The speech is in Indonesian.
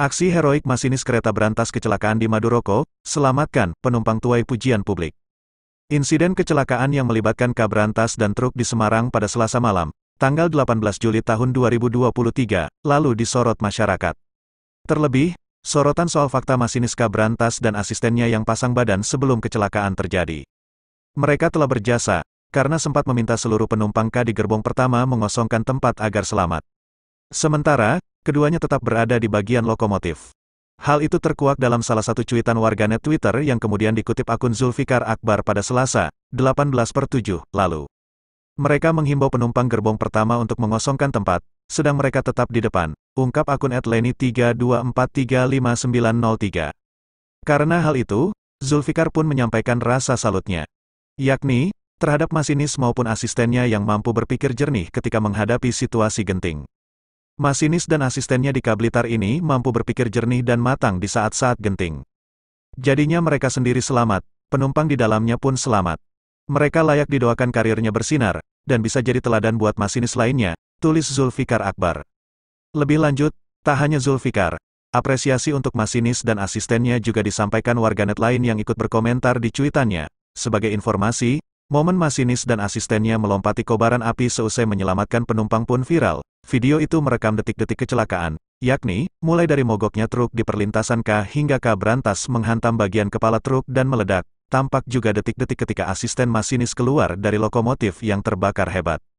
Aksi heroik masinis kereta berantas kecelakaan di Maduroko, selamatkan, penumpang tuai pujian publik. Insiden kecelakaan yang melibatkan kabrantas dan truk di Semarang pada selasa malam, tanggal 18 Juli tahun 2023, lalu disorot masyarakat. Terlebih, sorotan soal fakta masinis kabrantas dan asistennya yang pasang badan sebelum kecelakaan terjadi. Mereka telah berjasa, karena sempat meminta seluruh penumpang K di gerbong pertama mengosongkan tempat agar selamat. Sementara, keduanya tetap berada di bagian lokomotif. Hal itu terkuak dalam salah satu cuitan warganet Twitter yang kemudian dikutip akun Zulfikar Akbar pada Selasa, 18 per 7, lalu. Mereka menghimbau penumpang gerbong pertama untuk mengosongkan tempat, sedang mereka tetap di depan, ungkap akun Atleni 32435903. Karena hal itu, Zulfikar pun menyampaikan rasa salutnya. Yakni, terhadap masinis maupun asistennya yang mampu berpikir jernih ketika menghadapi situasi genting. Masinis dan asistennya di Kablitar ini mampu berpikir jernih dan matang di saat-saat genting. Jadinya mereka sendiri selamat, penumpang di dalamnya pun selamat. Mereka layak didoakan karirnya bersinar, dan bisa jadi teladan buat masinis lainnya, tulis Zulfikar Akbar. Lebih lanjut, tak hanya Zulfikar, apresiasi untuk masinis dan asistennya juga disampaikan warganet lain yang ikut berkomentar di cuitannya. Sebagai informasi, Momen masinis dan asistennya melompati kobaran api seusai menyelamatkan penumpang pun viral. Video itu merekam detik-detik kecelakaan, yakni, mulai dari mogoknya truk di perlintasan K hingga K berantas menghantam bagian kepala truk dan meledak. Tampak juga detik-detik ketika asisten masinis keluar dari lokomotif yang terbakar hebat.